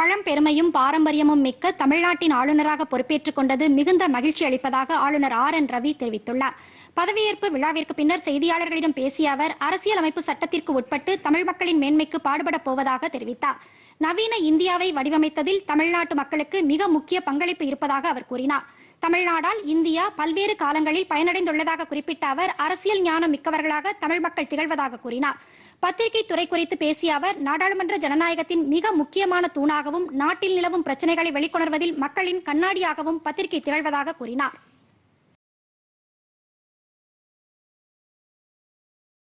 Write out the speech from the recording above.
பழம்பெருமையும் பாரம்பரியமும் மிக்க தமிழ்நாட்டின் ஆளுநராக பொறுப்பேற்றுக் கொண்டது மிகுந்த மகிழ்ச்சி அளிப்பதாக ஆளுநர் ஆர் என் ரவி தெரிவித்துள்ளார் பதவியேற்பு விழாவிற்கு பின்னர் செய்தியாளர்களிடம் பேசிய அவர் அரசியலமைப்பு சட்டத்திற்கு உட்பட்டு தமிழ் மக்களின் மேன்மைக்கு பாடுபடப் போவதாக தெரிவித்தார் நவீன இந்தியாவை வடிவமைத்ததில் தமிழ்நாட்டு மக்களுக்கு மிக முக்கிய பங்களிப்பு இருப்பதாக அவர் கூறினார் தமிழ்நாடால் இந்தியா பல்வேறு காலங்களில் பயனடைந்துள்ளதாக குறிப்பிட்ட அவர் அரசியல் ஞானம் மிக்கவர்களாக தமிழ் மக்கள் திகழ்வதாக கூறினார் பத்திரிகை துறை குறித்து பேசிய அவர் நாடாளுமன்ற ஜனநாயகத்தின் மிக முக்கியமான தூணாகவும் நாட்டில் நிலவும் பிரச்சனைகளை வெளிக்கொணர்வதில் மக்களின் கண்ணாடியாகவும் பத்திரிகை திகழ்வதாக கூறினார்